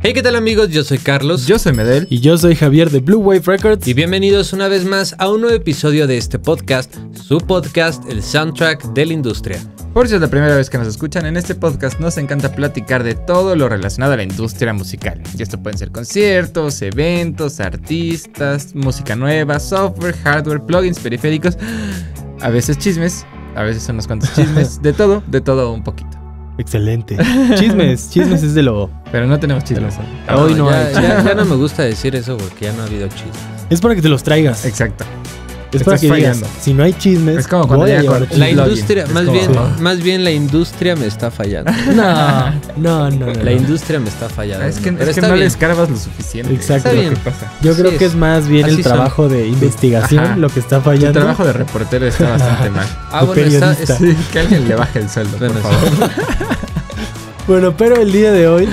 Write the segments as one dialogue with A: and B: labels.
A: Hey, ¿qué tal amigos? Yo soy Carlos. Yo soy Medel. Y yo soy Javier de Blue Wave Records. Y bienvenidos una vez más a un nuevo episodio de este podcast, su podcast, el soundtrack de la industria.
B: Por si es la primera vez que nos escuchan, en este podcast nos encanta platicar de todo lo relacionado a la industria musical. Y esto pueden ser conciertos, eventos, artistas, música nueva, software, hardware, plugins, periféricos, a veces chismes, a veces son unos cuantos chismes,
C: de todo, de todo un poquito. Excelente. Chismes, chismes es de lo. Pero no tenemos chismes. Hoy no, hay. ya no me
A: gusta decir eso porque ya no ha habido chismes.
C: Es para que te los traigas. Exacto. Es que si no hay chismes, es como cuando La industria, más bien,
A: más bien la industria me está fallando. No, no, no. la industria me está fallando. Es que, no le lo suficiente. Exacto. Lo que pasa. Yo creo que es más bien el trabajo
C: de investigación lo que está fallando. El trabajo de reportero está bastante mal. Ah, bueno, que alguien le baje el sueldo, por favor. bueno, pero el día de hoy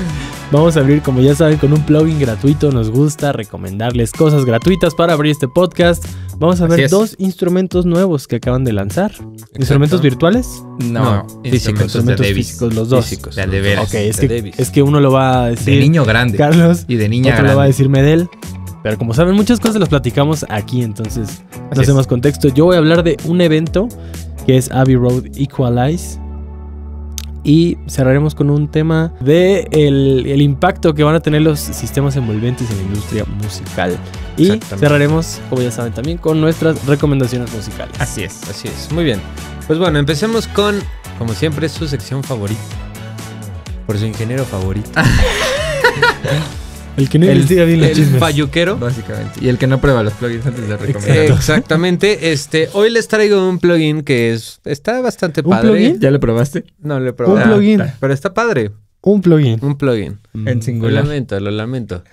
C: Vamos a abrir, como ya saben, con un plugin gratuito. Nos gusta recomendarles cosas gratuitas para abrir este podcast. Vamos a ver dos instrumentos nuevos que acaban de lanzar. ¿Instrumentos virtuales? No, físicos. Instrumentos físicos, los dos. Físicos. De, de veras. es, que, es que uno lo va a decir. De niño grande. Carlos. Y de niña otro lo va a decir Medel. Pero como saben, muchas cosas las platicamos aquí, entonces Así no hacemos contexto. Yo voy a hablar de un evento que es Abbey Road Equalize y cerraremos con un tema de el, impacto que van a tener los sistemas envolventes en la industria musical. Y cerraremos, como ya saben, también con nuestras recomendaciones musicales. Así es, así es. Muy bien. Pues bueno, empecemos con,
A: como siempre, su sección favorita. Por su ingeniero favorito.
C: El que no el payuquero. Básicamente.
B: Y el que no prueba los plugins antes de recomendar.
A: Exactamente. Este, hoy les traigo un plugin que es, está bastante ¿Un padre. plugin? ¿Ya lo probaste? No lo he Un ah, plugin. Pero está padre. Un plugin. Un plugin. Mm. En Lo lamento, lo lamento.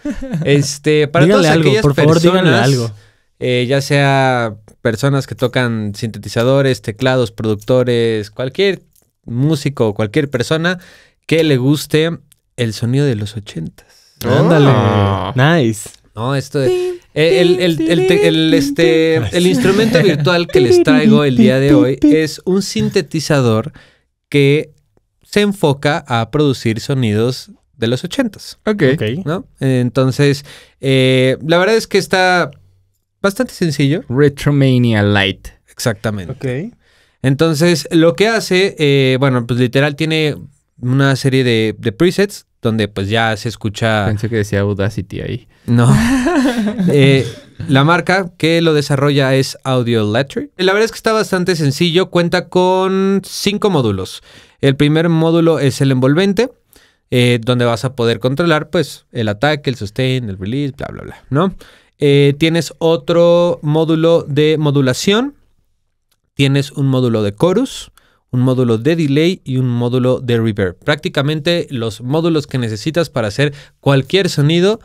A: Este, algo, por favor, personas, díganle algo. Eh, ya sea personas que tocan sintetizadores, teclados, productores, cualquier músico, cualquier persona que le guste el sonido de los ochentas. Ándale. Ah. Nice. No, esto el, este, el instrumento virtual que les traigo el día de hoy es un sintetizador que se enfoca a producir sonidos de los ochentas. Ok. ¿no? Entonces, eh, la verdad es que está bastante sencillo. Retromania Light. Exactamente. Ok. Entonces, lo que hace, eh, bueno, pues literal tiene una serie de, presets donde pues ya se escucha... Pensé que decía Audacity ahí. No. Eh, la marca que lo desarrolla es Audio Electric. La verdad es que está bastante sencillo, cuenta con cinco módulos. El primer módulo es el envolvente, eh, donde vas a poder controlar pues el ataque, el sustain, el release, bla, bla, bla, ¿no? Eh, tienes otro módulo de modulación, tienes un módulo de chorus, un módulo de delay y un módulo de reverb. Prácticamente los módulos que necesitas para hacer
C: cualquier sonido.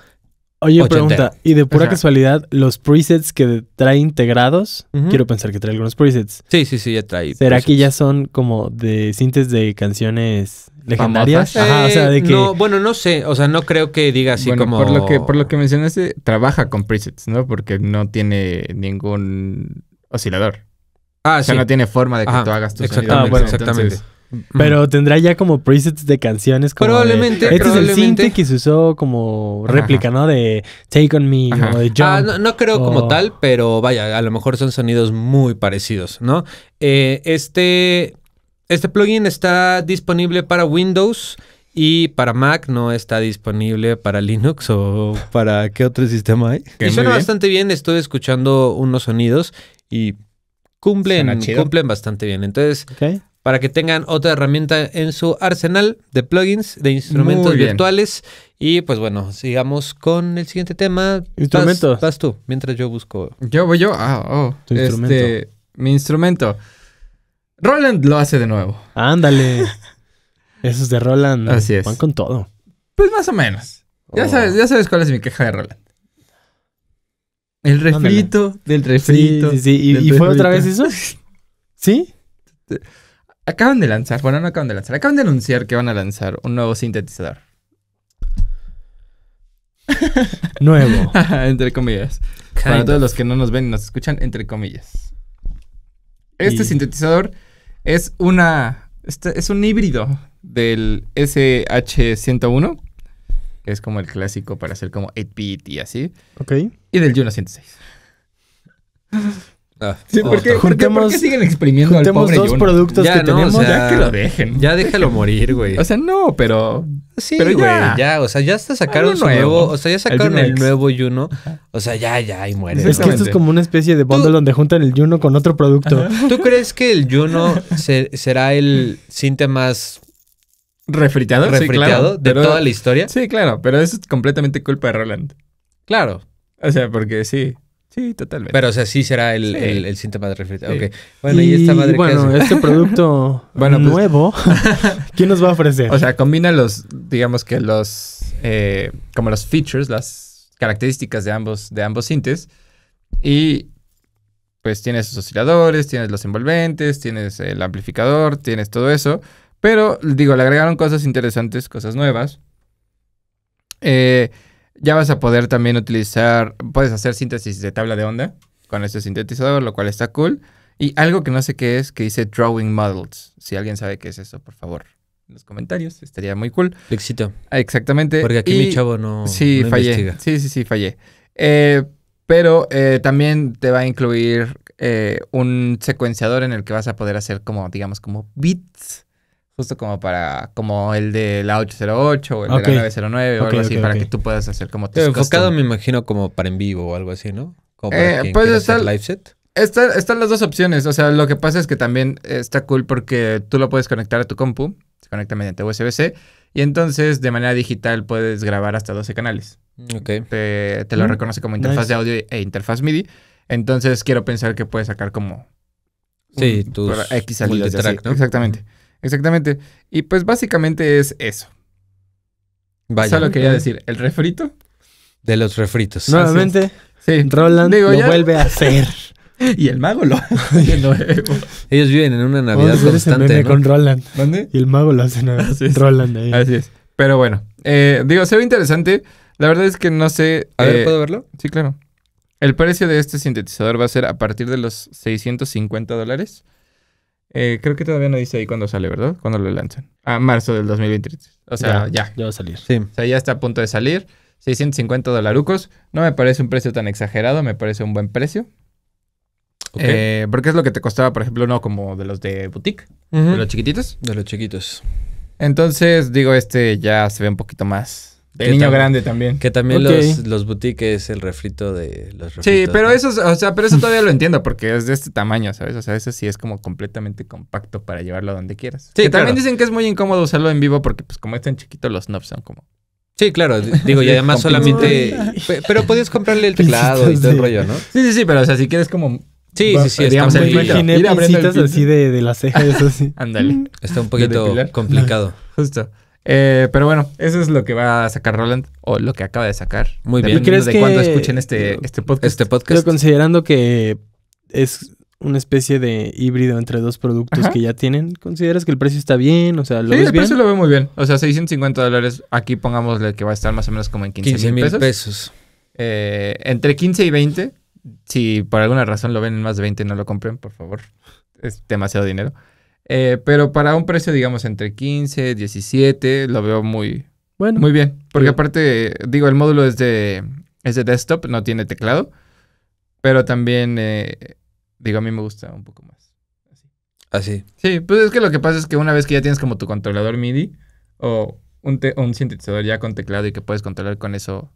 C: Oye, pregunta, y de pura casualidad, los presets que trae integrados, quiero pensar que trae algunos presets. Sí, sí, sí, ya trae. ¿Será que ya son como de sintes de canciones legendarias. Ajá, o sea, de que...
A: bueno, no sé, o sea, no creo que diga así como por lo que por
B: lo que mencionaste, trabaja con presets, ¿no? Porque no tiene ningún oscilador. Ah, o sea, no tiene forma de que tú hagas tus exactamente, exactamente.
C: pero tendrá ya como presets de canciones Probablemente, este es el que se usó como réplica, ¿no? De Take On Me o de Jump. Ah, no, creo como
A: tal, pero vaya, a lo mejor son sonidos muy parecidos, ¿no? Eh, este, este plugin está disponible para Windows y para Mac no está disponible para Linux o para qué otro sistema hay. y suena bastante bien, estoy escuchando unos sonidos y Cumplen, cumplen bastante bien. Entonces, para que tengan otra herramienta en su arsenal de plugins, de instrumentos virtuales. Y pues bueno, sigamos con el siguiente tema. Instrumentos. Vas, tú, mientras yo busco.
B: Yo voy yo. Ah, oh. Tu este, instrumento. Mi instrumento. Roland lo hace de nuevo.
C: Ándale. eso es de Roland. Así es. Van con todo.
B: Pues más o menos. Ya, oh. sabes, ya sabes cuál es mi queja de Roland.
C: El refrito del refrito. Sí, sí, ¿Y, fue otra vez eso? ¿Sí?
B: Acaban de lanzar, bueno, no acaban de lanzar, acaban de anunciar que van a lanzar un nuevo sintetizador.
C: nuevo.
B: entre comillas. Para todos los que no nos ven y nos escuchan, entre comillas. Este sintetizador es una. Este, es un híbrido del SH101 es como el clásico para hacer como 8-bit y así. Ok. Y del Juno 106. Ah, sí, porque qué, ¿por, qué, siguen exprimiendo al pobre dos productos ya, que no, tenemos? O sea, ya que lo
A: dejen. Ya déjalo morir, güey. O sea, no, pero... Sí, pero güey, ya. o sea, ya hasta sacaron su nuevo, o sea, ya sacaron el, nuevo Juno, o sea, ya, ya, y muere. Es que esto es como
C: una especie de bundle donde juntan el Juno con otro producto.
A: ¿Tú crees que el Juno será el
B: cinta más refriteado, de toda la historia. Sí, claro, pero eso es completamente culpa de Roland. Claro. O sea, porque sí, sí, totalmente. Pero o sea, sí será el, síntoma de refritado Bueno, y, esta madre bueno, este producto pues, nuevo, ¿quién nos va a ofrecer? O sea, combina los, digamos que los, eh, como los features, las características de ambos, de ambos sintes y pues tienes sus osciladores, tienes los envolventes, tienes el amplificador, tienes todo eso pero, digo, le agregaron cosas interesantes, cosas nuevas. Eh, ya vas a poder también utilizar, puedes hacer síntesis de tabla de onda con este sintetizador, lo cual está cool. Y algo que no sé qué es, que dice Drawing Models. Si alguien sabe qué es eso, por favor, en los comentarios, estaría muy cool. Éxito. Exactamente. Porque aquí mi chavo no. Sí, fallé. Sí, sí, sí, fallé. Eh, pero eh, también te va a incluir un secuenciador en el que vas a poder hacer como, digamos, como bits Justo como para, como el de la 808 o el de la 909 o algo así, para que tú puedas hacer como tus Enfocado
A: me imagino como para en vivo o algo así, ¿no? Como para eh, pues live
B: set. están las dos opciones. O sea, lo que pasa es que también está cool porque tú lo puedes conectar a tu compu, se conecta mediante USB-C, y entonces de manera digital puedes grabar hasta 12 canales. Mm, ok. Te, lo mm, reconoce como interfaz de audio e interfaz MIDI. Entonces quiero pensar que puedes sacar como... Sí, tus X Exactamente. Exactamente. Y pues básicamente es eso.
A: Vaya. Solo quería decir, el refrito. De los refritos. Nuevamente,
C: sí. Roland lo vuelve a hacer. y el mago lo hace
B: Ellos viven en una Navidad con
C: Roland. ¿Dónde? Y el mago lo hace Roland ahí. Así
B: es. Pero bueno, eh, digo, se ve interesante. La verdad es que no sé. A eh, ¿puedo verlo? Sí, claro. El precio de este sintetizador va a ser a partir de los 650 dólares. Eh, creo que todavía no dice ahí cuándo sale, ¿verdad? Cuando lo lanzan. Ah, marzo del 2023. O sea, ya. Ya, va a salir. Sí. O sea, ya está a punto de salir. 650 dolarucos. No me parece un precio tan exagerado, me parece un buen precio. Okay. Eh, porque es lo que te costaba, por ejemplo, no como de los de boutique, de los chiquititos. De los chiquitos. Entonces, digo, este ya se ve un poquito más el niño grande también. Que también los, boutiques, el refrito de los refritos, Sí, pero eso, o sea, pero eso todavía lo entiendo porque es de este tamaño, ¿sabes? O sea, eso sí es como completamente compacto para llevarlo a donde quieras. Sí, también dicen que es muy incómodo usarlo en vivo porque pues como es tan chiquito los knobs son como Sí, claro, digo, y además solamente
A: pero podías comprarle el teclado y todo el rollo, ¿no?
B: Sí, sí, sí, pero o sea, si quieres como Sí, sí, sí, digamos el así de, de las cejas, eso sí. Ándale. Está un poquito complicado. Justo. Eh, pero bueno, eso es lo que va a sacar Roland o lo que acaba de sacar. Muy bien. de cuando escuchen este, este podcast? Este
C: considerando que es una especie de híbrido entre dos productos que ya tienen, ¿consideras que el precio está bien? O sea, ¿lo sí, el precio lo ve muy bien.
B: O sea, 650 dólares, aquí pongámosle que va a estar más o menos como en 15, mil pesos. Eh, entre 15 y 20, si por alguna razón lo ven en más de 20, no lo compren, por favor. Es demasiado dinero. Eh, pero para un precio, digamos, entre 15, 17, lo veo muy, bueno, muy bien. Porque aparte, digo, el módulo es de, desktop, no tiene teclado. Pero también, eh, digo, a mí me gusta un poco más. Así. Ah, Así. Sí, pues es que lo que pasa es que una vez que ya tienes como tu controlador MIDI o un, un sintetizador ya con teclado y que puedes controlar con eso,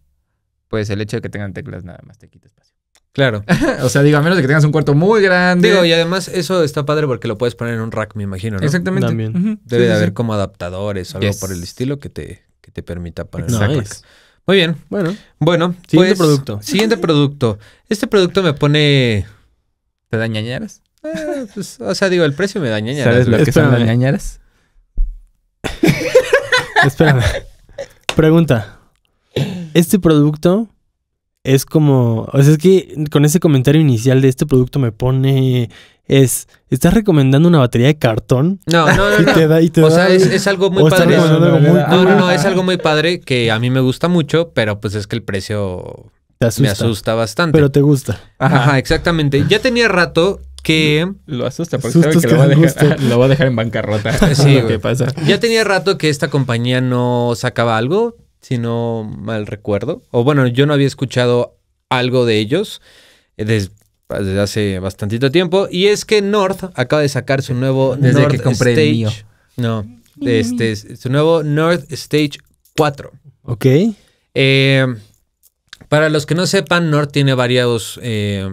B: pues el hecho de que tengan teclas nada más te quita espacio. Claro. o sea, digo, a menos de que tengas un cuarto muy grande. Digo, y
A: además eso está padre porque lo puedes poner en un rack, me imagino, ¿no? Exactamente. También. Debe de haber como adaptadores o algo por el estilo que te, te permita poner Muy bien. Bueno. Bueno. Siguiente pues, producto. Siguiente producto. Este producto me pone... ¿Te da eh, pues, o sea, digo,
B: el precio me da ¿Sabes lo que son las
C: ñañaras? Espérame. Pregunta. ¿Este producto es como, o sea, es que con ese comentario inicial de este producto me pone es estás recomendando una batería de cartón no no no, o sea es, algo muy padre no no es algo
A: muy padre que a mí me gusta mucho pero pues es que el precio me asusta bastante pero
C: te gusta ajá,
A: exactamente ya tenía rato que lo asusta porque sabe que, lo, va dejar, lo, va a dejar en bancarrota. Sí, pasa. Ya tenía rato que esta compañía no sacaba algo si no mal recuerdo. O bueno, yo no había escuchado algo de ellos eh, pues, desde, hace bastantito tiempo. Y es que North acaba de sacar su nuevo North que compré Stage. mío. No, este, su nuevo North Stage 4. Ok. Eh, para los que no sepan, North tiene variados eh,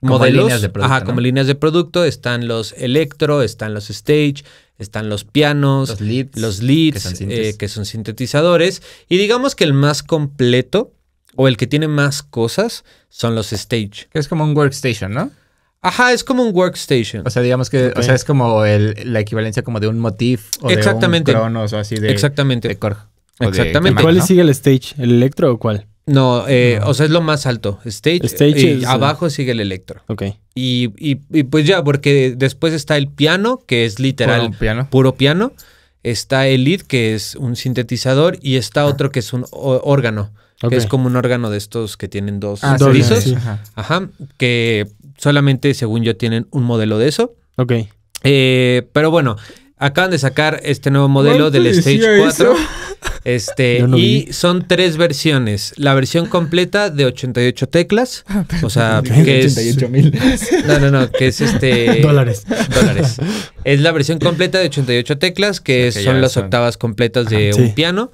A: modelos. Como líneas de producto. Ajá, como líneas de producto. Están los Electro, están los Stage, están los pianos, los leads, eh, que, son sintetizadores. Y digamos que el más completo o el que tiene más cosas son los stage.
B: Que es como un workstation, ¿no? Ajá, es como un workstation. O sea, digamos que o sea, es como la equivalencia como de un motif
A: o de un cronos o así de,
C: Exactamente. de Exactamente. ¿Cuál le sigue el stage? ¿El electro o cuál? Eh, no, o sea, es lo
A: más alto. Stage, y eh, abajo sigue el
C: electro. Ok.
A: Y, y, pues ya, porque después está el piano, que es literal puro piano. Está el lead, que es un sintetizador, y está ah. otro que es un órgano, que es como un órgano de estos que tienen dos ah, Ajá. que solamente, según yo, tienen un modelo de eso. Ok. Eh, pero bueno, acaban de sacar este nuevo modelo del Stage 4. Este, y son tres versiones. La versión completa de 88 teclas. Ah, o sea, que es. no, no, no, que es este. Dólares. Dólares. Es la versión completa de 88 teclas, que, son las octavas completas de un piano.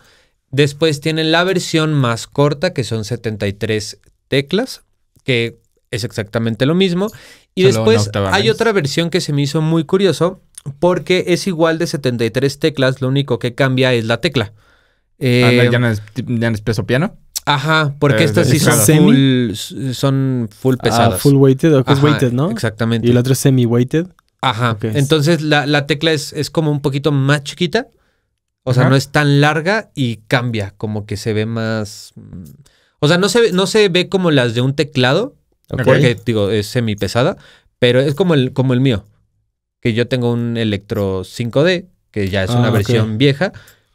A: Después tienen la versión más corta, que son 73 teclas, que es exactamente lo mismo. Y después hay otra versión que se me hizo muy curioso, porque es igual de 73 teclas, lo único que cambia es la tecla. Eh, ¿ya, no
B: es,
C: peso piano? Ajá, porque eh, estas sí son full, son ah, pesadas. full weighted o weighted, ¿no? Exactamente. Y la otra es semi-weighted. Ajá.
A: Entonces la, tecla es, como un poquito más chiquita. O sea, no es tan larga y cambia, como que se ve más. Mm, o sea, no se, no se ve como las de un teclado, porque digo, es semi pesada, pero es como el, como el mío que yo tengo un Electro 5D, que ya es una ah, versión vieja.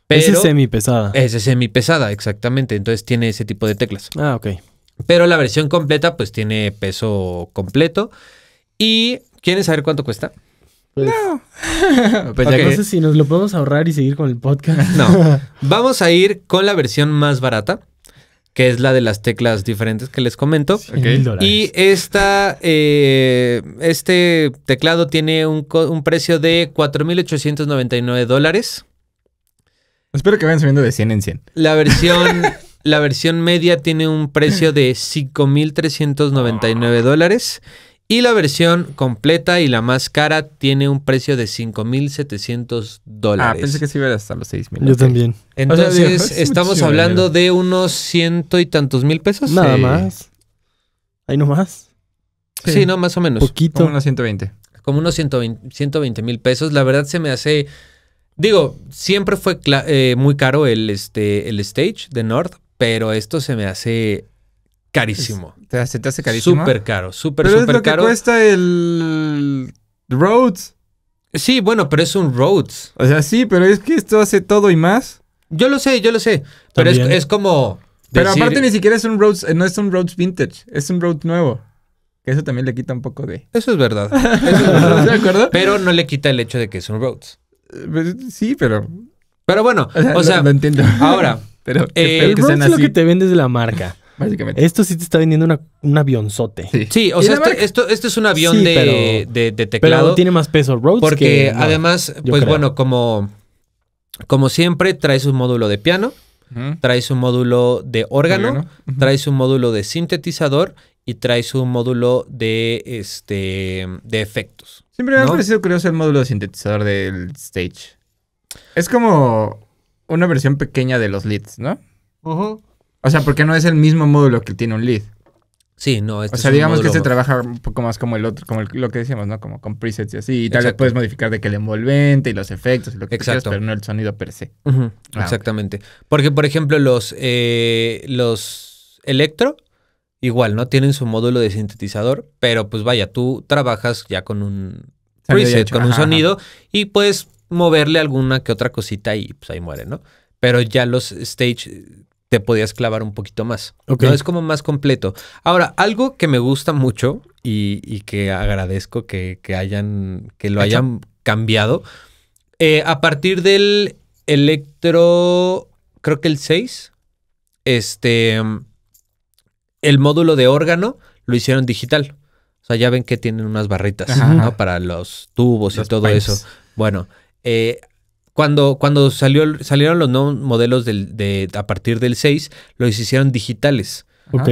A: Pero es semi pesada. Es semi pesada, exactamente. Entonces tiene ese tipo de teclas. Ah, ok. Pero la versión completa, pues tiene peso completo. ¿Y quieren saber cuánto cuesta? Pues, no. Pues, no sé si
C: nos lo podemos ahorrar y seguir con el podcast. no.
A: Vamos a ir con la versión más barata que es la de las teclas diferentes que les comento. Y esta, eh, este teclado tiene un, precio de 4.899 dólares.
B: Espero que vayan subiendo de 100 en 100.
A: La versión, la versión media tiene un precio de 5.399 dólares. Y la versión completa y la más cara tiene un precio de 5.700 dólares. Ah, pensé que sí iba hasta los 6.000. Yo también. Entonces, estamos hablando de unos ciento y tantos mil pesos. Nada más.
C: ¿Ahí no más? sí, no, más o menos. Poquito. Como unos
A: 120. Como unos 120 mil pesos. La verdad se me hace... Digo, siempre fue eh, muy caro el, este, el stage de North, pero esto se me hace carísimo.
B: O sea, ¿Se te hace carísimo? Súper
A: caro, súper, súper caro. Pero cuesta el Rhodes. Sí, bueno, pero es un
B: Rhodes. O sea, sí, pero es que esto hace todo y más. Yo lo sé, yo lo sé. Pero es, como... Pero aparte ni siquiera es un Rhodes, eh, no es un Rhodes vintage, es un Rhodes nuevo. Que eso también le quita un poco de... Eso es verdad. Eso es ¿De acuerdo?
A: Pero no le quita el hecho de que es un Rhodes.
C: Eh, pues, sí, pero... Pero bueno, o sea... Lo, entiendo. Ahora... Pero eh, el es lo que te vendes de la marca. Esto sí te está vendiendo un avionzote. Sí, o sea,
A: esto, esto, es un avión de, teclado. Pero tiene más peso Rhodes. Porque además, pues bueno, como, como siempre, traes un módulo de piano, traes un módulo de órgano, traes un módulo de sintetizador y traes un módulo de, este, de efectos. Siempre me ha parecido
B: curioso el módulo de sintetizador del stage. Es como una versión pequeña de los leads, ¿no? Ajá. O sea, porque no es el mismo módulo que tiene un lead. Sí, no. Este o sea, digamos que este trabaja un poco más como el otro, como lo que decíamos, ¿no? Como con presets y así. Y tal vez puedes modificar de que el envolvente y los efectos y lo que Exacto. pero no el sonido per se. Ah, exactamente. Porque, por ejemplo, los,
A: eh, los electro, igual, ¿no? Tienen su módulo de sintetizador, pero pues vaya, tú trabajas ya con un preset, con un sonido y puedes moverle alguna que otra cosita y pues ahí muere, ¿no? Pero ya los stage te podías clavar un poquito más. No es como más completo. Ahora, algo que me gusta mucho y, que agradezco que, hayan, que lo hayan cambiado, eh, a partir del electro, creo que el 6, este, el módulo de órgano lo hicieron digital. O sea, ya ven que tienen unas barritas, ¿no? Para los tubos y todo eso. Bueno, eh, cuando, cuando salió, salieron los nuevos modelos de, a partir del 6, los hicieron digitales.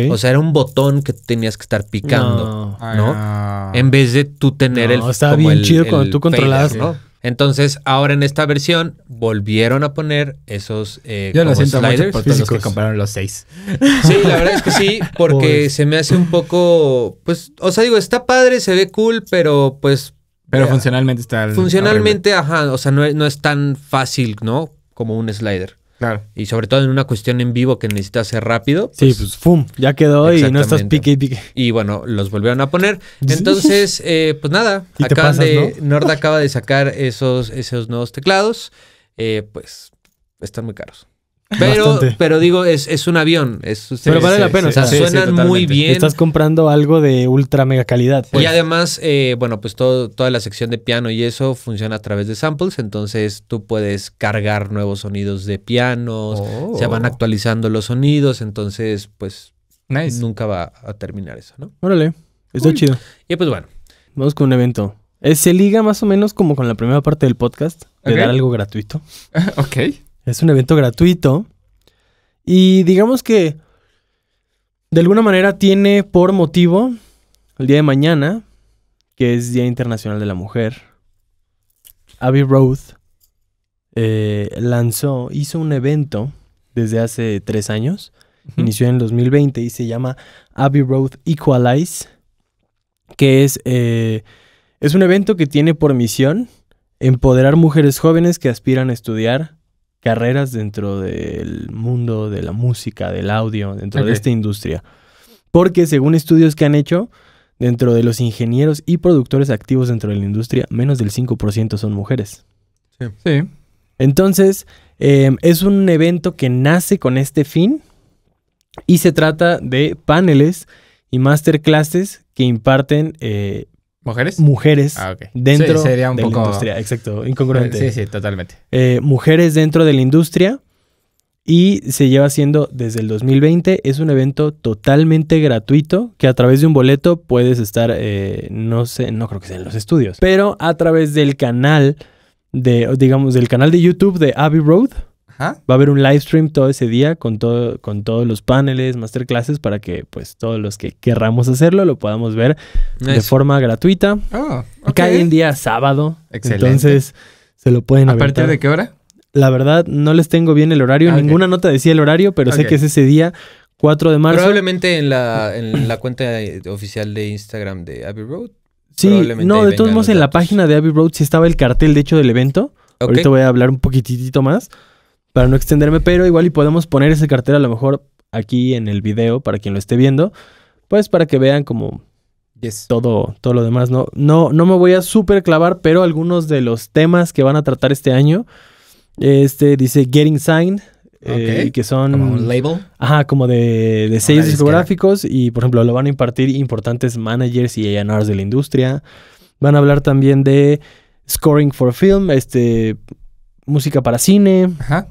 A: O sea, era un botón que tenías que estar picando, ¿no? En vez de tú tener el. Estaba bien chido cuando tú controlabas, ¿no? Entonces, ahora en esta versión volvieron a poner esos eh, Yo lo siento sliders por los que compraron los seis. Sí, la verdad es que sí, porque se me hace un poco, pues, o sea, digo, está padre, se ve cool, pero pues pero funcionalmente está... funcionalmente, ajá, o sea, no es, no es tan fácil, ¿no? Como un slider. Claro. Y sobre todo en una cuestión en vivo que necesitas ser rápido. sí, pues,
C: pues ¡fum! Ya quedó y no estás
A: pique y pique. Y bueno, los volvieron a poner. Entonces, eh, pues nada, te de, Nord acaba de sacar esos, esos nuevos teclados. Eh, pues están muy caros. Pero, pero digo, es, es un avión. pero vale la pena. o sea, suenan muy bien. Estás
C: comprando algo de ultra mega calidad. Y
A: pues. además, eh, bueno, pues todo, toda la sección de piano y eso funciona a través de samples. Entonces tú puedes cargar nuevos sonidos de pianos. Oh. Se van actualizando los sonidos. Entonces, pues nunca va a terminar eso, ¿no?
C: Órale. Está chido. Y pues bueno. Vamos con un evento. Eh, se liga más o menos como con la primera parte del podcast, de dar algo gratuito. ok. Es un evento gratuito. Y digamos que de alguna manera tiene por motivo el día de mañana, que es Día Internacional de la Mujer. Abby Roth eh, lanzó, hizo un evento desde hace tres años. Inició en 2020 y se llama Abby Road Equalize, que es, eh, es un evento que tiene por misión empoderar mujeres jóvenes que aspiran a estudiar, carreras dentro del mundo de la música, del audio, dentro de esta industria. Porque según estudios que han hecho, dentro de los ingenieros y productores activos dentro de la industria, menos del 5% son mujeres. Sí. Entonces, em, es un evento que nace con este fin y se trata de paneles y masterclasses que imparten eh, ¿Mujeres? Mujeres ah, dentro de la industria. Exacto, incongruente. Eh, sí, sí, totalmente. Eh, mujeres dentro de la industria y se lleva haciendo desde el 2020. Es un evento totalmente gratuito que a través de un boleto puedes estar, eh, no sé, no creo que sea en los estudios, pero a través del canal de, digamos, del canal de YouTube de Abbey Road Va a haber un live stream todo ese día con, todo, con todos los paneles, masterclasses, para que pues todos los que querramos hacerlo lo podamos ver de forma gratuita. Oh, ok. okay. Cae en día sábado. Excelente. Entonces se lo pueden ¿A partir de qué hora? La verdad, no les tengo bien el horario. Ah, Ninguna nota decía el horario, pero sé que es ese día 4 de marzo.
A: Probablemente en la, en la cuenta oficial de Instagram de Abbey Road.
C: Sí, no, de todos modos en la página de Abbey Road sí estaba el cartel, de hecho, del evento. Ahorita voy a hablar un poquitito más para no extenderme, pero igual y podemos poner ese cartel a lo mejor aquí en el video para quien lo esté viendo, pues para que vean como todo, todo lo demás. No, no, no me voy a súper clavar, pero algunos de los temas que van a tratar este año, este dice Getting Signed. Eh, que son como un label ajá como de, de seis discográficos y por ejemplo lo van a impartir importantes managers y A&Rs de la industria van a hablar también de scoring for film este música para cine ajá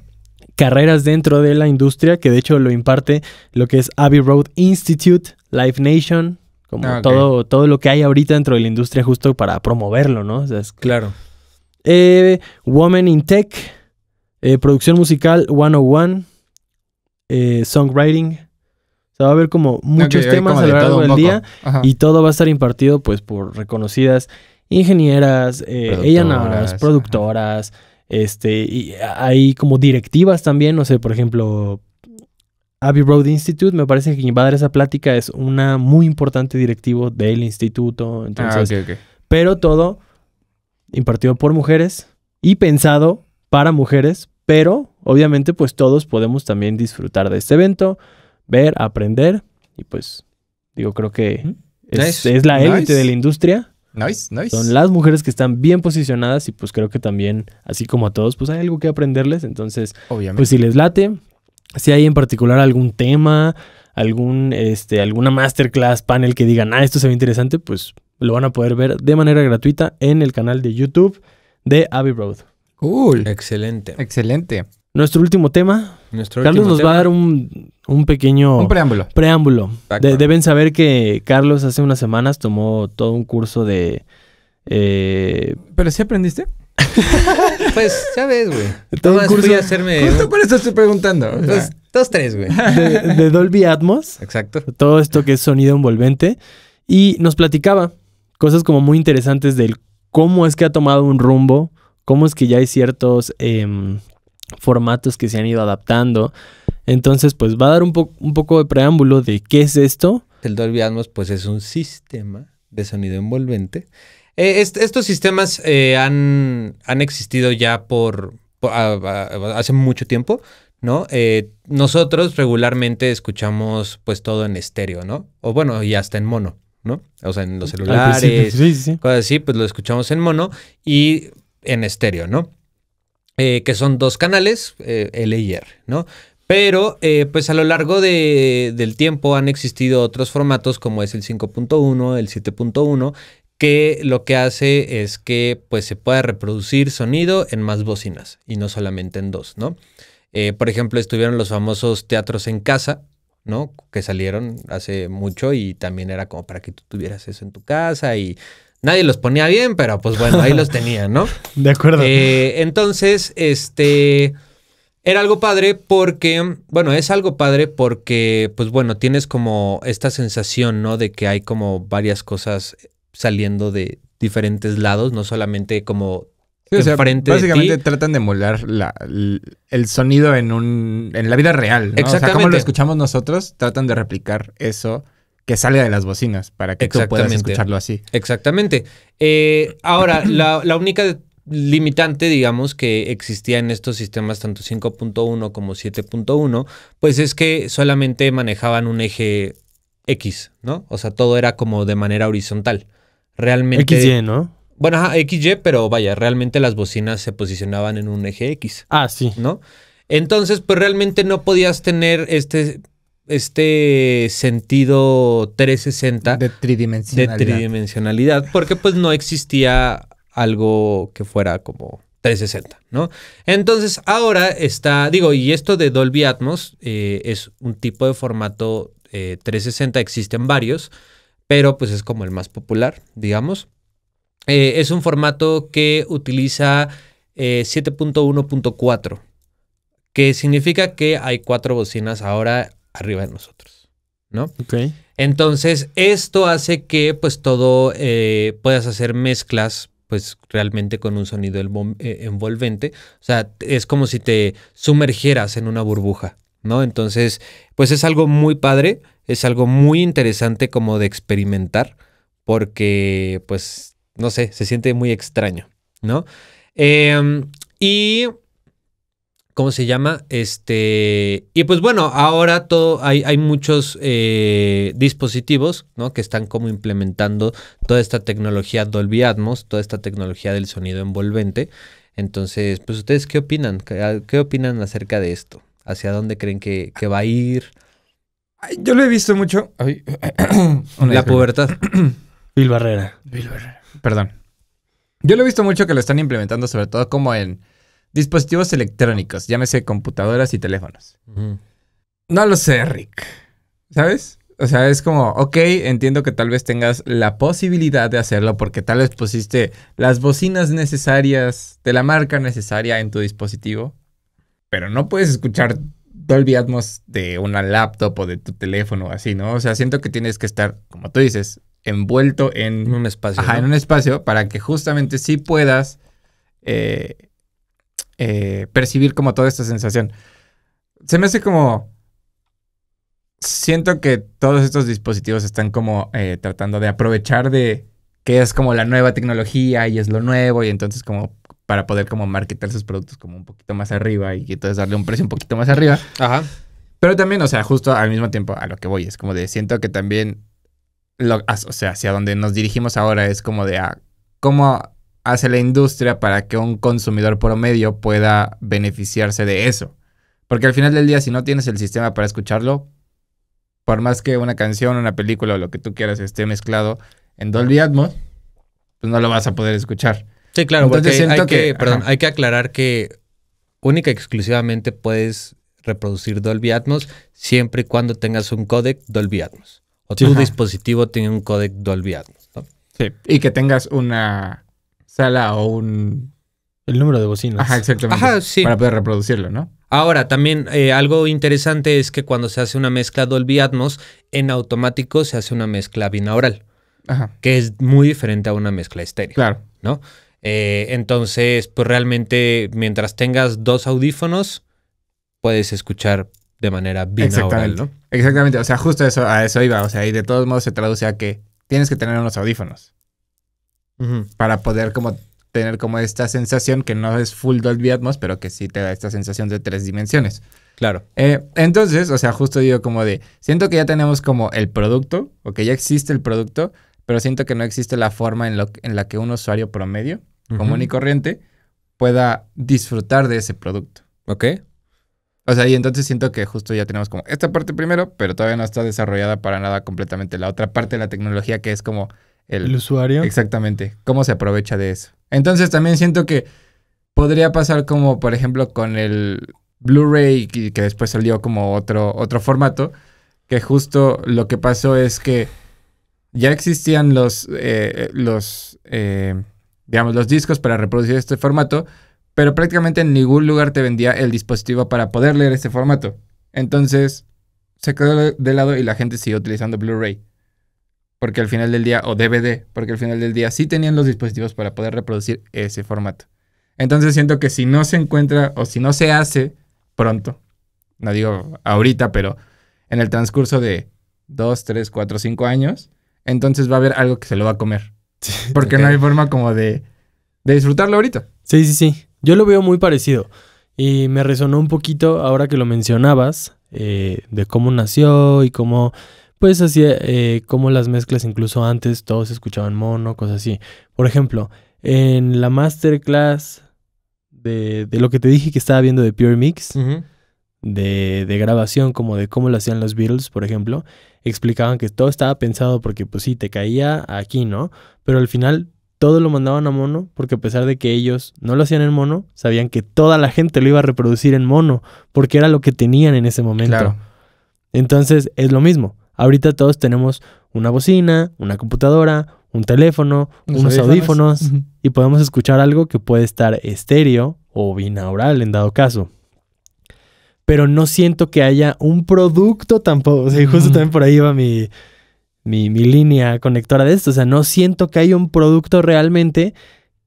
C: carreras dentro de la industria, que de hecho lo imparte lo que es Abbey Road Institute, Live Nation, como ah, todo, todo lo que hay ahorita dentro de la industria justo para promoverlo, ¿no? O sea, es... Claro. Eh, Woman in Tech, eh, producción musical 101, eh, songwriting. O va a haber como muchos temas a lo largo del día y todo va a estar impartido pues por reconocidas ingenieras, eh, productoras, productoras. Este, y hay como directivas también, no sé, por ejemplo, Abbey Road Institute, me parece que quien va a dar esa plática es una muy importante directivo del instituto. Entonces, ah, Pero todo impartido por mujeres y pensado para mujeres, pero obviamente pues todos podemos también disfrutar de este evento, ver, aprender y pues digo, creo que es, la élite de la industria Nice, nice. Son las mujeres que están bien posicionadas y pues creo que también, así como a todos, pues hay algo que aprenderles. Entonces, pues si les late, si hay en particular algún tema, algún, este, alguna masterclass, panel que digan, ah, esto se ve interesante, pues lo van a poder ver de manera gratuita en el canal de YouTube de Abbey Road. Cool. Excelente. Excelente. Nuestro último tema Carlos nos va a dar un, pequeño... Un preámbulo. Preámbulo. deben saber que Carlos hace unas semanas tomó todo un curso de... Eh, ¿Pero sí aprendiste?
B: pues, ya ves, güey. Todo un curso... hacerme... Justo
C: por eso estoy preguntando. Pues, dos, tres, güey. De, Dolby Atmos. Exacto. Todo esto que es sonido envolvente. Y nos platicaba cosas como muy interesantes del cómo es que ha tomado un rumbo, cómo es que ya hay ciertos... Em, formatos que se han ido adaptando. Entonces, pues va a dar un, poco un poco de preámbulo de qué es esto. El Dolby Atmos, pues es un sistema de
A: sonido envolvente. Eh, estos sistemas eh, han, han, existido ya por, hace mucho tiempo. ¿no? Eh, nosotros regularmente escuchamos pues todo en estéreo, ¿no? O bueno, y hasta en mono, ¿no? O sea, en los celulares, sí, sí, sí. así, pues lo escuchamos en mono y en estéreo, ¿no? Eh, que son dos canales, eh, L y R, ¿no? Pero eh, pues a lo largo del tiempo han existido otros formatos como es el 5.1, el 7.1, que lo que hace es que pues se pueda reproducir sonido en más bocinas y no solamente en dos, ¿no? por ejemplo, estuvieron los famosos teatros en casa, ¿no? Que salieron hace mucho y también era como para que tú tuvieras eso en tu casa y Nadie los ponía bien, pero pues bueno, ahí los tenía, ¿no?
C: De acuerdo. Eh,
A: entonces, este... Era algo padre porque, bueno, es algo padre porque, pues bueno, tienes como esta sensación, ¿no? De que hay como varias cosas saliendo de diferentes lados, no solamente como diferentes. básicamente
B: tratan de emular la, el sonido en un en la vida real. ¿no? Exactamente. como lo escuchamos nosotros, tratan de replicar eso que salga de las bocinas para que tú puedas escucharlo
A: así. Exactamente. Eh, ahora, la, única limitante, digamos, que existía en estos sistemas, tanto 5.1 como 7.1, pues es que solamente manejaban un eje X, ¿no? O sea, todo era como de manera horizontal. Realmente. XY, ¿no? Bueno, ajá, XY, pero vaya, realmente las bocinas se posicionaban en un eje X. Ah, sí. ¿No? Entonces, pues realmente no podías tener este este sentido 360 de tridimensionalidad. de tridimensionalidad, porque pues no existía algo que fuera como 360, ¿no? Entonces ahora está, digo, y esto de Dolby Atmos eh, es un tipo de formato 360, eh, existen varios, pero pues es como el más popular, digamos. Eh, es un formato que utiliza 7.1.4, que significa que hay cuatro bocinas ahora arriba de nosotros, ¿no? Ok. Entonces, esto hace que pues todo eh, puedas hacer mezclas pues realmente con un sonido eh, envolvente. O sea, es como si te sumergieras en una burbuja, ¿no? Entonces, pues es algo muy padre, es algo muy interesante como de experimentar, porque pues, no sé, se siente muy extraño, ¿no? Em, y ¿Cómo se llama? Este. Y pues bueno, ahora todo. Hay, hay muchos eh, dispositivos, ¿no? Que están como implementando toda esta tecnología Dolby Atmos, toda esta tecnología del sonido envolvente. Entonces, pues, ¿ustedes qué opinan? ¿Qué, opinan acerca de esto? ¿Hacia dónde creen que, va a ir?
B: yo lo he visto mucho. la pubertad. Bill Bill Barrera. Perdón. Yo lo he visto mucho que lo están implementando, sobre todo como en Dispositivos electrónicos, llámese computadoras y teléfonos. No lo sé, Rick. ¿Sabes? O sea, es como, ok, entiendo que tal vez tengas la posibilidad de hacerlo porque tal vez pusiste las bocinas necesarias de la marca necesaria en tu dispositivo, pero no puedes escuchar Dolby Atmos de una laptop o de tu teléfono o así, ¿no? O sea, siento que tienes que estar, como tú dices, envuelto en un espacio. en un espacio para que justamente sí puedas eh, eh, percibir como toda esta sensación. Se me hace como... Siento que todos estos dispositivos están como eh, tratando de aprovechar de que es como la nueva tecnología y es lo nuevo y entonces como para poder como marketar sus productos como un poquito más arriba y entonces darle un precio un poquito más arriba. Ajá. Pero también, o sea, justo al mismo tiempo a lo que voy, es como de siento que también, o sea, hacia donde nos dirigimos ahora es como de a ah, cómo hace la industria para que un consumidor promedio pueda beneficiarse de eso. Porque al final del día, si no tienes el sistema para escucharlo, por más que una canción, una película o lo que tú quieras esté mezclado en Dolby Atmos, pues no lo vas a poder escuchar. Sí, claro, Entonces porque hay, que, hay que aclarar
A: que única y exclusivamente puedes reproducir Dolby Atmos siempre y cuando tengas un codec Dolby Atmos. O tu dispositivo tiene un codec Dolby Atmos.
B: Sí, y que tengas una sala o un... El número de bocinas. Ajá, exactamente. Para poder reproducirlo, ¿no?
A: Ahora, también eh, algo interesante es que cuando se hace una mezcla Dolby Atmos, en automático se hace una mezcla binaural, Ajá. que es muy diferente a una mezcla estéreo. Claro. ¿No? Eh, entonces, pues realmente, mientras tengas dos audífonos, puedes escuchar de manera binaural, ¿no?
B: Exactamente. O sea, justo eso, a eso iba. O sea, y de todos modos se traduce a que tienes que tener unos audífonos para poder como tener como esta sensación que no es full Dolby Atmos, pero que sí te da esta sensación de tres dimensiones. Claro. Eh, entonces, o sea, justo digo como de, siento que ya tenemos como el producto, o que ya existe el producto, pero siento que no existe la forma en, la que un usuario promedio, común y corriente, pueda disfrutar de ese producto. Ok. O sea, y entonces siento que justo ya tenemos como esta parte primero, pero todavía no está desarrollada para nada completamente la otra parte de la tecnología que es como el, usuario. Exactamente, cómo se aprovecha de eso. Entonces también siento que podría pasar como, por ejemplo, con el Blu-ray que, después salió como otro, otro formato, que justo lo que pasó es que ya existían los, eh, los, eh, digamos, los discos para reproducir este formato, pero prácticamente en ningún lugar te vendía el dispositivo para poder leer este formato. Entonces se quedó de lado y la gente siguió utilizando Blu-ray porque al final del día, o DVD, porque al final del día sí tenían los dispositivos para poder reproducir ese formato. Entonces siento que si no se encuentra o si no se hace pronto, no digo ahorita, pero en el transcurso de dos, tres, cuatro, cinco años, entonces va a haber algo que se lo va a comer.
C: Porque no hay forma como de, de disfrutarlo ahorita. Sí, sí, sí. Yo lo veo muy parecido. Y me resonó un poquito ahora que lo mencionabas, eh, de cómo nació y cómo pues hacía eh, como las mezclas, incluso antes todos escuchaban mono, cosas así. Por ejemplo, en la masterclass de, lo que te dije que estaba viendo de Pure Mix, de, grabación, como de cómo lo hacían los Beatles, por ejemplo, explicaban que todo estaba pensado porque, pues sí, te caía aquí, ¿no? Pero al final todo lo mandaban a mono porque a pesar de que ellos no lo hacían en mono, sabían que toda la gente lo iba a reproducir en mono porque era lo que tenían en ese momento. Entonces es lo mismo. Ahorita todos tenemos una bocina, una computadora, un teléfono, unos audífonos, y podemos escuchar algo que puede estar estéreo o binaural en dado caso. Pero no siento que haya un producto tampoco. O sea, justo también por ahí va mi, mi, línea conectora de esto. O sea, no siento que haya un producto realmente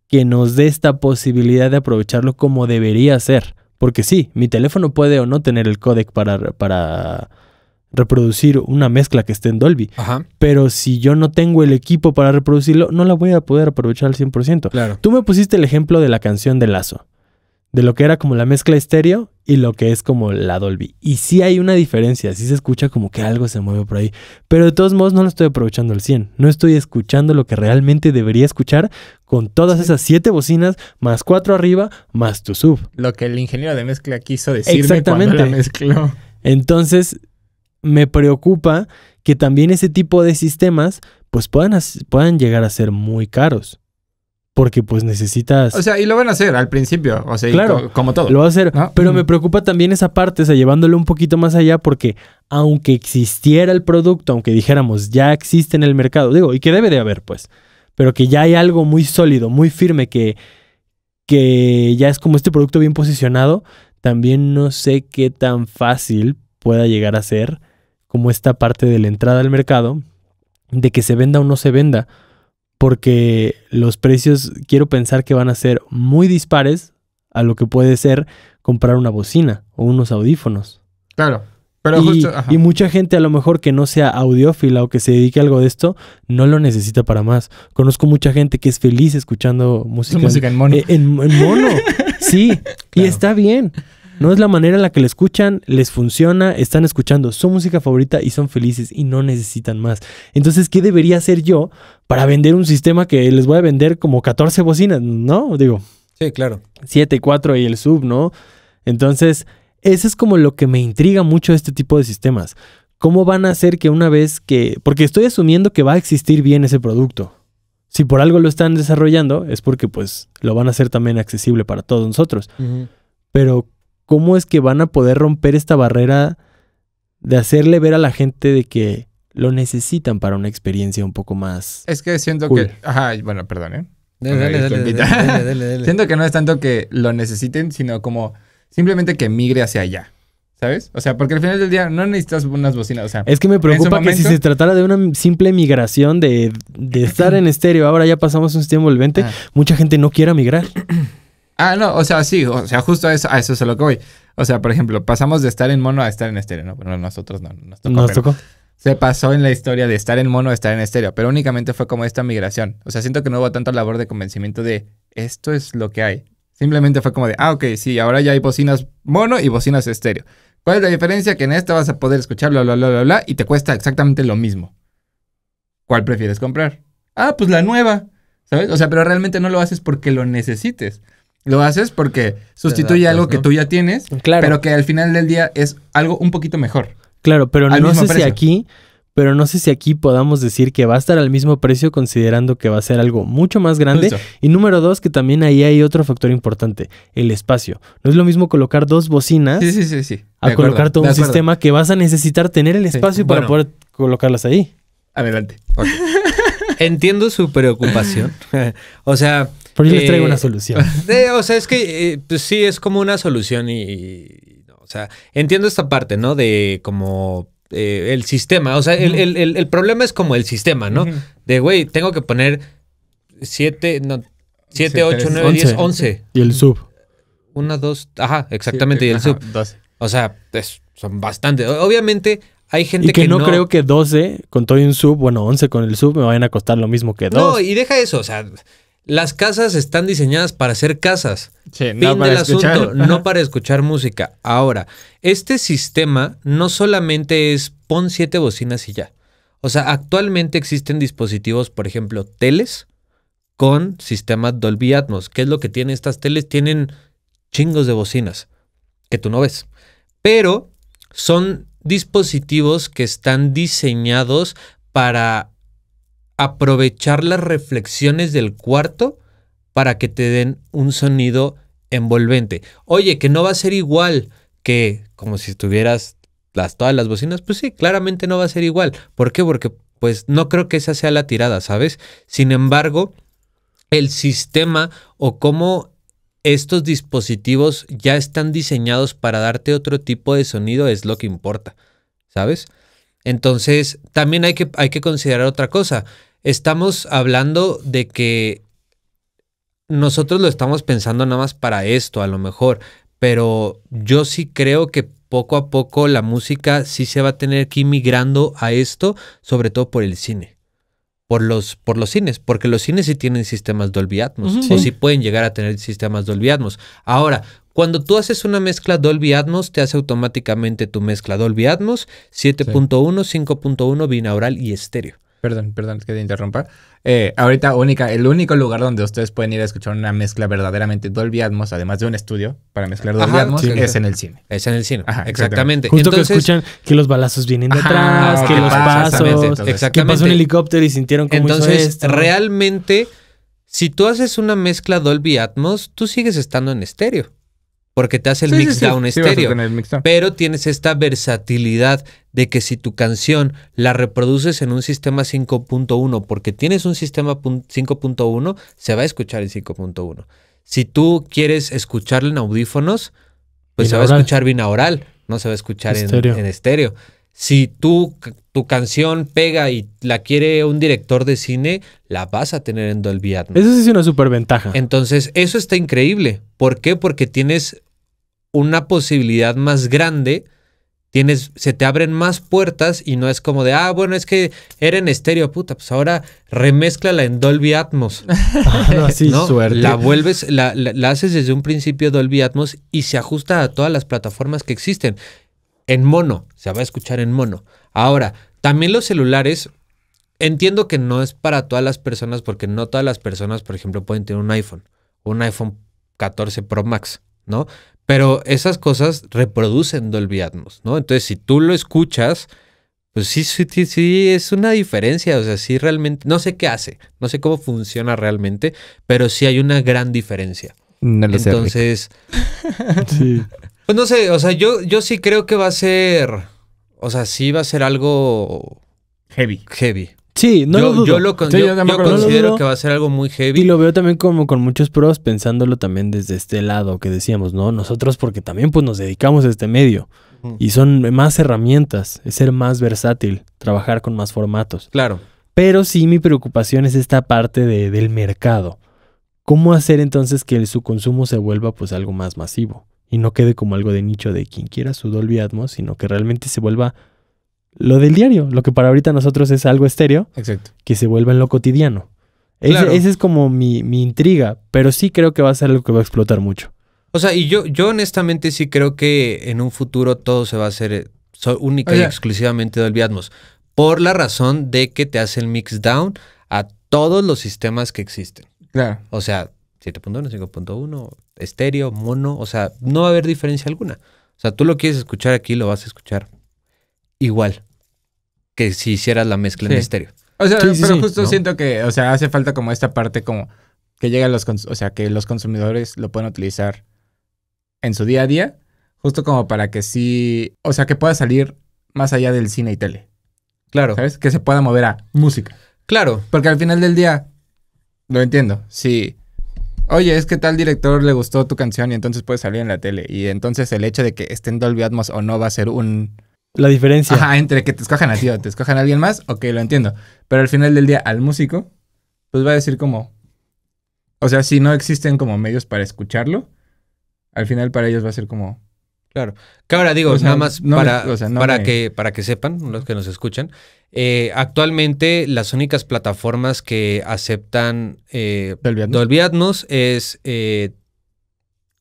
C: que nos dé esta posibilidad de aprovecharlo como debería ser. Porque sí, mi teléfono puede o no tener el codec para, para reproducir una mezcla que esté en Dolby. Ajá. Pero si yo no tengo el equipo para reproducirlo, no la voy a poder aprovechar al 100%. Claro. Tú me pusiste el ejemplo de la canción de Lazo, de lo que era como la mezcla estéreo y lo que es como la Dolby. Y sí hay una diferencia, sí se escucha como que algo se mueve por ahí, pero de todos modos no lo estoy aprovechando al 100. No estoy escuchando lo que realmente debería escuchar con todas esas siete bocinas, más cuatro arriba, más tu sub. Lo que el ingeniero de mezcla quiso decir Exactamente. cuando la mezcló. Entonces, me preocupa que también ese tipo de sistemas pues puedan, puedan llegar a ser muy caros. Porque pues necesitas... O
B: sea, y lo van a hacer al principio, o sea, claro, como todo. Lo va a
C: hacer, pero me mm. preocupa también esa parte, o sea, llevándolo un poquito más allá, porque aunque existiera el producto, aunque dijéramos, ya existe en el mercado, digo, y que debe de haber, pues, pero que ya hay algo muy sólido, muy firme, que, que ya es como este producto bien posicionado, también no sé qué tan fácil pueda llegar a ser como esta parte de la entrada al mercado, de que se venda o no se venda, porque los precios quiero pensar que van a ser muy dispares a lo que puede ser comprar una bocina o unos audífonos. Claro. Pero y, justo, y, mucha gente a lo mejor que no sea audiófila o que se dedique a algo de esto, no lo necesita para más. Conozco mucha gente que es feliz escuchando música, música en, mono. Eh, en, mono. sí, y está bien. No es la manera en la que le escuchan, les funciona, están escuchando su música favorita y son felices y no necesitan más. Entonces, ¿qué debería hacer yo para vender un sistema que les voy a vender como 14 bocinas? ¿No? Digo. Sí, claro. 7, 4 y el sub, ¿no? Entonces, eso es como lo que me intriga mucho este tipo de sistemas. ¿Cómo van a hacer que una vez que... Porque estoy asumiendo que va a existir bien ese producto. Si por algo lo están desarrollando, es porque pues lo van a hacer también accesible para todos nosotros. Pero ¿cómo es que van a poder romper esta barrera de hacerle ver a la gente de que lo necesitan para una experiencia un poco más. Es que siento que.
B: Ajá, bueno, perdón, ¿eh? Dale, dale, dale. Siento que no es tanto que lo necesiten, sino como simplemente que migre hacia allá. ¿Sabes? O sea, porque al final del día no necesitas unas bocinas. sea, es que me preocupa que si se
C: tratara de una simple migración de, estar en estéreo, ahora ya pasamos un sistema envolvente, mucha gente no quiera migrar.
B: Ah, no, o sea, sí, o sea, justo a eso, a eso es a lo que voy. O sea, por ejemplo, pasamos de estar en mono a estar en estéreo, ¿no? Bueno, nosotros no, nos tocó. Nos tocó. Se pasó en la historia de estar en mono a estar en estéreo, pero únicamente fue como esta migración. O sea, siento que no hubo tanta labor de convencimiento de esto es lo que hay. Simplemente fue como de, ah, ok, sí, ahora ya hay bocinas mono y bocinas estéreo. ¿Cuál es la diferencia? Que en esta vas a poder escuchar bla, bla, bla, bla, bla, y te cuesta exactamente lo mismo. ¿Cuál prefieres comprar? Ah, pues la nueva, ¿sabes? O sea, pero realmente no lo haces porque lo necesites. Lo haces porque sustituye algo que tú ya tienes, claro. pero que al final del día es algo un poquito mejor.
C: Claro, pero no sé si aquí, pero no sé si aquí podamos decir que va a estar al mismo precio considerando que va a ser algo mucho más grande. Y número dos, que también ahí hay otro factor importante, el espacio. No es lo mismo colocar dos bocinas a colocar todo un sistema que vas a necesitar tener el espacio para poder colocarlas ahí. Adelante. Entiendo su
A: preocupación. o sea, pero yo les traigo eh, una solución. o sea, es que eh, pues sí, es como una solución y, o sea, entiendo esta parte, ¿no? De como eh, el sistema, o sea, el, el, el, problema es como el sistema, ¿no? De, güey, tengo que poner 7, 7, 8, 9, 10, 11. Y el sub. 1, 2, ajá, exactamente, y el sub. 12. O sea, son bastante. Obviamente, hay gente y que, que no, no, creo
C: que 12 con todo y un sub, bueno, 11 con el sub me vayan a costar lo mismo que 2. No, y
A: deja eso, o sea, las casas están diseñadas para ser casas. Sí, no para escuchar. no para escuchar música. Ahora, este sistema no solamente es pon siete bocinas y ya. O sea, actualmente existen dispositivos, por ejemplo, teles con sistema Dolby Atmos. ¿Qué es lo que tienen estas teles? Tienen chingos de bocinas que tú no ves. Pero son dispositivos que están diseñados para aprovechar las reflexiones del cuarto para que te den un sonido envolvente. Oye, que no va a ser igual que como si estuvieras las, todas las bocinas, pues sí, claramente no va a ser igual. ¿Por qué? Porque pues no creo que esa sea la tirada, ¿sabes? Sin embargo, el sistema o cómo estos dispositivos ya están diseñados para darte otro tipo de sonido es lo que importa, ¿sabes? Entonces, también hay que, hay que considerar otra cosa. Estamos hablando de que nosotros lo estamos pensando nada más para esto, a lo mejor, pero yo sí creo que poco a poco la música sí se va a tener que ir migrando a esto, sobre todo por el cine. Por los, por los cines, porque los cines sí tienen sistemas Dolby Atmos, o sí pueden llegar a tener sistemas Dolby Atmos. Ahora, cuando tú haces una mezcla Dolby Atmos, te hace automáticamente tu mezcla Dolby Atmos 7.1,
B: 5.1 5.1, binaural y estéreo. Perdón, perdón que te interrumpa. Eh, ahorita única, el único lugar donde ustedes pueden ir a escuchar una mezcla verdaderamente Dolby Atmos, además de un estudio para
C: mezclar Dolby Atmos, es en el cine. Es en el cine, exactamente. Justo que escuchan que los balazos vienen de que los pasos, que pasó un helicóptero y sintieron como Entonces,
A: realmente, si tú haces una mezcla Dolby Atmos, tú sigues estando en estéreo porque te hace el mixdown mix estéreo. Pero tienes esta versatilidad de que si tu canción la reproduces en un sistema 5.1, porque tienes un sistema 5.1, se va a escuchar en 5.1. Si tú quieres escucharla en audífonos,
C: pues se va a escuchar
A: binaural, no se va a escuchar En, estéreo. Si tú, tu canción pega y la quiere un director de cine, la vas a tener en Dolby Atmos. Eso sí es una superventaja. Entonces, eso está increíble. ¿Por qué? Porque tienes una posibilidad más grande, tienes, se te abren más puertas y no es como de, ah, bueno, es que era en estéreo, puta, pues ahora la en Dolby Atmos. Ah, suerte. La vuelves, la, la, haces desde un principio Dolby Atmos y se ajusta a todas las plataformas que existen. En mono, se va a escuchar en mono. Ahora, también los celulares, entiendo que no es para todas las personas porque no todas las personas, por ejemplo, pueden tener un iPhone, un iPhone 14 Pro Max, ¿no? Pero esas cosas reproducen Dolby Atmos, ¿no? Entonces, si tú lo escuchas, pues sí, sí, sí, es una diferencia. O sea, sí realmente, no sé qué hace, no sé cómo funciona realmente, pero sí hay una gran diferencia. Mm, no lo Entonces,
C: sí.
A: pues no sé, o sea, yo, yo sí creo que va a ser, o sea, sí va a ser algo heavy. Heavy. Sí, no yo, lo Yo, considero que va a ser
C: algo muy heavy. Y lo veo también como con muchos pros pensándolo también desde este lado que decíamos, ¿no? Nosotros porque también pues nos dedicamos a este medio. Y son más herramientas, es ser más versátil, trabajar con más formatos. Claro. Pero sí mi preocupación es esta parte del mercado. ¿Cómo hacer entonces que su consumo se vuelva pues algo más masivo? Y no quede como algo de nicho de quien quiera su Dolby Atmos, sino que realmente se vuelva lo del diario, lo que para ahorita nosotros es algo estéreo, Exacto. que se vuelva en lo cotidiano. Ese, es como mi, intriga, pero sí creo que va a ser algo que va a explotar mucho.
A: O sea, y yo, yo honestamente sí creo que en un futuro todo se va a hacer eh, única y exclusivamente de Atmos, por la razón de que te hace el mix down a todos los sistemas que existen. Claro. O sea, 7.1, 5.1, estéreo, mono, o sea, no va a haber diferencia alguna. O sea, tú lo quieres escuchar aquí, lo vas a escuchar igual que si hicieras la mezcla en estéreo. O sea, pero justo
B: siento que, o sea, hace falta como esta parte como que llega a los, o sea, que los consumidores lo puedan utilizar en su día a día, justo como para que sí, o sea, que pueda salir más allá del cine y tele. Claro. ¿Sabes? Que se pueda mover a música. Claro. Porque al final del día, lo entiendo, Si, Oye, es que tal director le gustó tu canción y entonces puede salir en la tele. Y entonces el hecho de que estén en Dolby Atmos o no va a ser un la diferencia. entre que te escojan a ti o te escojan a alguien más, ok, lo entiendo. Pero al final del día, al músico, pues va a decir como. O sea, si no existen como medios para escucharlo, al final para ellos va a ser como.
A: Claro. Que ahora digo, nada más para, para que, para que sepan, los que nos escuchan, eh, actualmente las únicas plataformas que aceptan eh, Dolby Atmos es eh,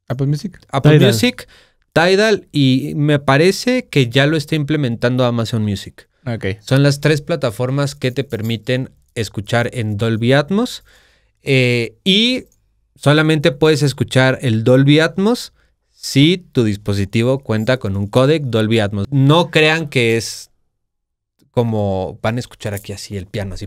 B: Apple Music. Apple
A: Music. Tidal y me parece que ya lo está implementando Amazon Music. Okay. Son las tres plataformas que te permiten escuchar en Dolby Atmos eh, y solamente puedes escuchar el Dolby Atmos si tu dispositivo cuenta con un codec Dolby Atmos. No crean que es como van a escuchar aquí así el piano así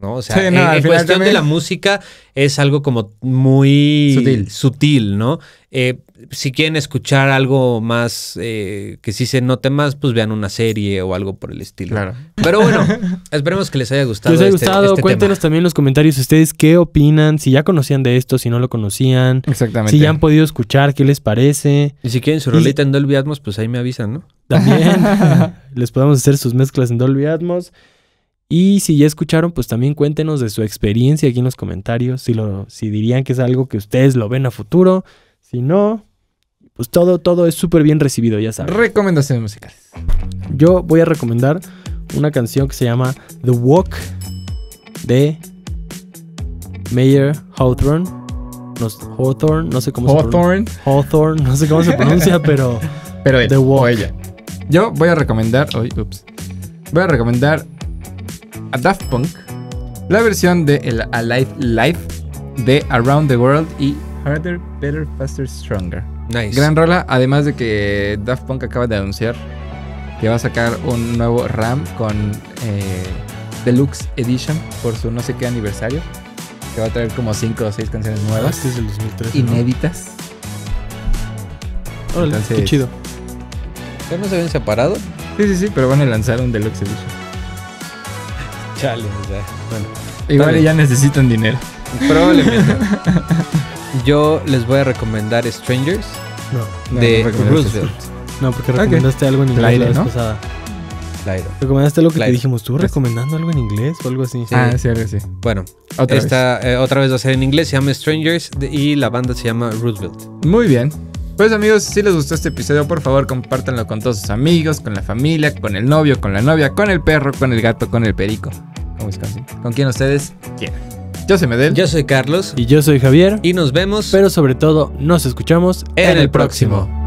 A: ¿no? O sea, cuestión de la música es algo como muy sutil, ¿no? Eh, si quieren escuchar algo más eh, que sí se note más, pues vean una serie o algo por
B: el estilo.
C: Pero bueno, esperemos que les haya gustado. Les haya este- gustado. Este, Cuéntenos también en los comentarios ustedes qué opinan, si ya conocían de esto, si no lo conocían. Exactamente. Si ya han podido escuchar, qué les parece. Y si quieren su rolita en Dolby Atmos, pues ahí me avisan, ¿no? También les podemos hacer sus mezclas en Dolby Atmos. Y si ya escucharon, pues también cuéntenos de su experiencia aquí en los comentarios, si, lo, si dirían que es algo que ustedes lo ven a futuro, si no, pues todo, todo es súper bien recibido, ya saben. Recomendaciones musicales. Yo voy a recomendar una canción que se llama The Walk de Mayer Hawthorne. Hawthorne, no sé cómo se pronuncia. Hawthorne, no sé cómo se pronuncia, pero. Pero The Walk. ella. Yo voy a recomendar. Voy
B: a recomendar Daft Punk, la versión de el Alive Live de Around the World y Harder, Better, Faster, Stronger. Nice. Gran rola, además de que Daft Punk acaba de anunciar que va a sacar un nuevo RAM con eh, Deluxe Edition por su no sé qué aniversario, que va a traer como 5 o 6 canciones nuevas, ah, este es 2013. inéditas. qué chido. ¿Ya no se habían separado? Sí, sí, sí, pero van a lanzar un Deluxe Edition.
A: Igual ya necesitan dinero. Probablemente. Yo les voy a recomendar Strangers no, de Roosevelt. No, porque recomendaste algo en inglés la vez pasada.
C: Recomendaste lo que te dijimos tú, recomendando algo en inglés o algo así. Ah, sí, ahora sí. Bueno, otra, esta,
B: vez. Eh, otra vez va a ser en inglés, se llama Strangers y la banda se llama Roosevelt.
C: Muy bien. Pues
B: amigos, si les gustó este episodio, por favor compártanlo con todos sus amigos, con la familia, con el novio, con la novia, con el perro, con el gato, con el perico. Con Con quien ustedes quieran. Yo soy
C: Medel. Yo soy Carlos. Y yo soy Javier. Y nos vemos. Pero sobre todo, nos escuchamos en, el próximo.